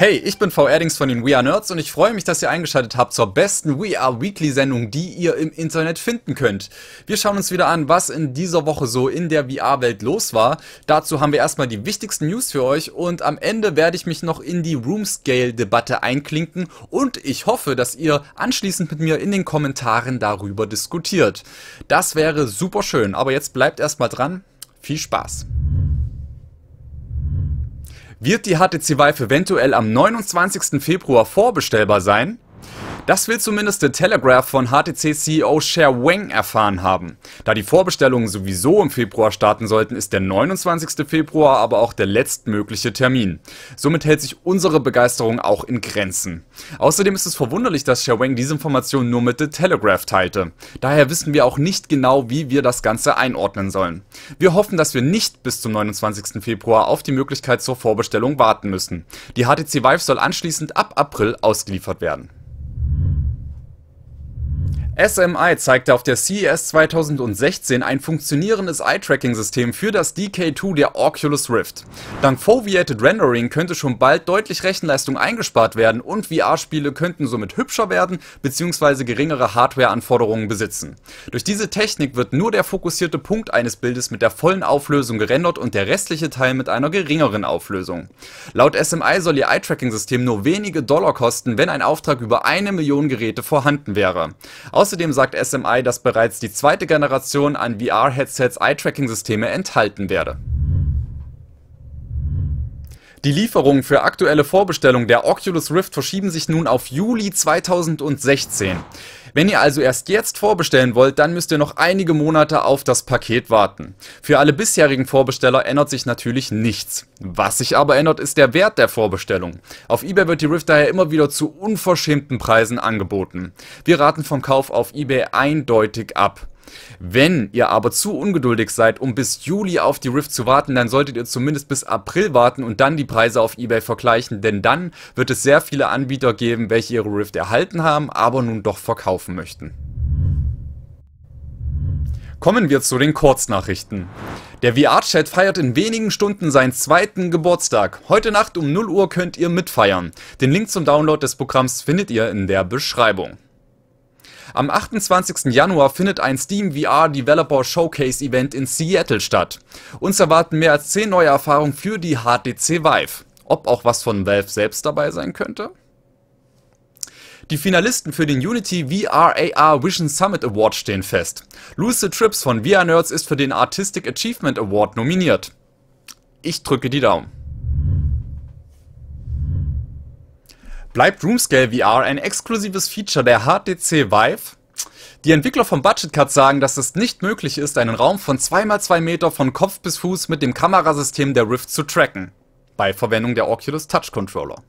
Hey, ich bin VR-Dings von den We Are Nerds und ich freue mich, dass ihr eingeschaltet habt zur besten We Are Weekly Sendung, die ihr im Internet finden könnt. Wir schauen uns wieder an, was in dieser Woche so in der VR-Welt los war. Dazu haben wir erstmal die wichtigsten News für euch und am Ende werde ich mich noch in die roomscale Debatte einklinken und ich hoffe, dass ihr anschließend mit mir in den Kommentaren darüber diskutiert. Das wäre super schön, aber jetzt bleibt erstmal dran. Viel Spaß! Wird die HTC Vive eventuell am 29. Februar vorbestellbar sein? Das will zumindest The Telegraph von HTC-CEO Cher Wang erfahren haben. Da die Vorbestellungen sowieso im Februar starten sollten, ist der 29. Februar aber auch der letztmögliche Termin. Somit hält sich unsere Begeisterung auch in Grenzen. Außerdem ist es verwunderlich, dass Cher Wang diese Information nur mit The Telegraph teilte. Daher wissen wir auch nicht genau, wie wir das Ganze einordnen sollen. Wir hoffen, dass wir nicht bis zum 29. Februar auf die Möglichkeit zur Vorbestellung warten müssen. Die HTC Vive soll anschließend ab April ausgeliefert werden. SMI zeigte auf der CES 2016 ein funktionierendes Eye-Tracking-System für das DK2 der Oculus Rift. Dank Foveated Rendering könnte schon bald deutlich Rechenleistung eingespart werden und VR-Spiele könnten somit hübscher werden bzw. geringere Hardware-Anforderungen besitzen. Durch diese Technik wird nur der fokussierte Punkt eines Bildes mit der vollen Auflösung gerendert und der restliche Teil mit einer geringeren Auflösung. Laut SMI soll ihr Eye-Tracking-System nur wenige Dollar kosten, wenn ein Auftrag über eine Million Geräte vorhanden wäre. Aus Außerdem sagt SMI, dass bereits die zweite Generation an VR-Headsets Eye-Tracking-Systeme enthalten werde. Die Lieferungen für aktuelle Vorbestellungen der Oculus Rift verschieben sich nun auf Juli 2016. Wenn ihr also erst jetzt vorbestellen wollt, dann müsst ihr noch einige Monate auf das Paket warten. Für alle bisherigen Vorbesteller ändert sich natürlich nichts. Was sich aber ändert, ist der Wert der Vorbestellung. Auf eBay wird die Rift daher immer wieder zu unverschämten Preisen angeboten. Wir raten vom Kauf auf eBay eindeutig ab. Wenn ihr aber zu ungeduldig seid, um bis Juli auf die Rift zu warten, dann solltet ihr zumindest bis April warten und dann die Preise auf eBay vergleichen, denn dann wird es sehr viele Anbieter geben, welche ihre Rift erhalten haben, aber nun doch verkaufen möchten. Kommen wir zu den Kurznachrichten. Der VR-Chat feiert in wenigen Stunden seinen zweiten Geburtstag. Heute Nacht um 0 Uhr könnt ihr mitfeiern. Den Link zum Download des Programms findet ihr in der Beschreibung. Am 28. Januar findet ein Steam VR Developer Showcase Event in Seattle statt. Uns erwarten mehr als 10 neue Erfahrungen für die HTC Vive. Ob auch was von Valve selbst dabei sein könnte? Die Finalisten für den Unity VRAR Vision Summit Award stehen fest. Lucid Trips von VR Nerds ist für den Artistic Achievement Award nominiert. Ich drücke die Daumen. bleibt Roomscale VR ein exklusives Feature der HTC Vive? Die Entwickler vom Budget Cut sagen, dass es nicht möglich ist, einen Raum von 2x2 Meter von Kopf bis Fuß mit dem Kamerasystem der Rift zu tracken, bei Verwendung der Oculus Touch Controller.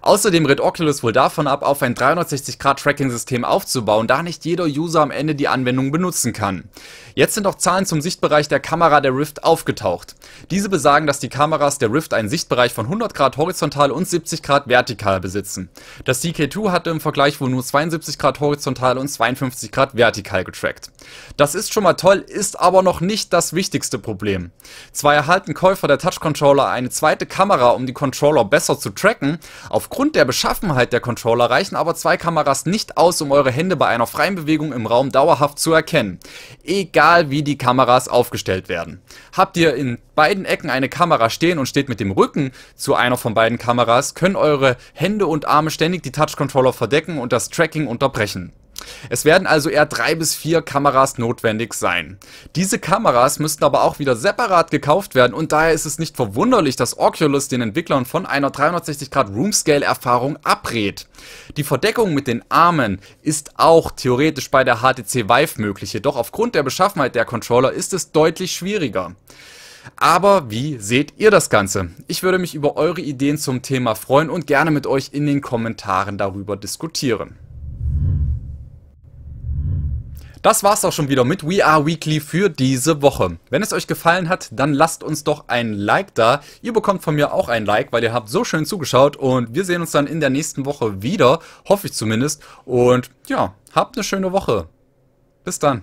Außerdem rät Oculus wohl davon ab, auf ein 360-Grad-Tracking-System aufzubauen, da nicht jeder User am Ende die Anwendung benutzen kann. Jetzt sind auch Zahlen zum Sichtbereich der Kamera der Rift aufgetaucht. Diese besagen, dass die Kameras der Rift einen Sichtbereich von 100 Grad horizontal und 70 Grad vertikal besitzen. Das DK2 hatte im Vergleich wohl nur 72 Grad horizontal und 52 Grad vertikal getrackt. Das ist schon mal toll, ist aber noch nicht das wichtigste Problem. Zwar erhalten Käufer der Touch-Controller eine zweite Kamera, um die Controller besser zu tracken, auf Aufgrund der Beschaffenheit der Controller reichen aber zwei Kameras nicht aus, um eure Hände bei einer freien Bewegung im Raum dauerhaft zu erkennen. Egal wie die Kameras aufgestellt werden. Habt ihr in beiden Ecken eine Kamera stehen und steht mit dem Rücken zu einer von beiden Kameras, können eure Hände und Arme ständig die Touch-Controller verdecken und das Tracking unterbrechen. Es werden also eher drei bis vier Kameras notwendig sein. Diese Kameras müssten aber auch wieder separat gekauft werden und daher ist es nicht verwunderlich, dass Oculus den Entwicklern von einer 360 Grad Room Erfahrung abrät. Die Verdeckung mit den Armen ist auch theoretisch bei der HTC Vive möglich, jedoch aufgrund der Beschaffenheit der Controller ist es deutlich schwieriger. Aber wie seht ihr das Ganze? Ich würde mich über eure Ideen zum Thema freuen und gerne mit euch in den Kommentaren darüber diskutieren. Das war's auch schon wieder mit We Are Weekly für diese Woche. Wenn es euch gefallen hat, dann lasst uns doch ein Like da. Ihr bekommt von mir auch ein Like, weil ihr habt so schön zugeschaut und wir sehen uns dann in der nächsten Woche wieder, hoffe ich zumindest. Und ja, habt eine schöne Woche. Bis dann.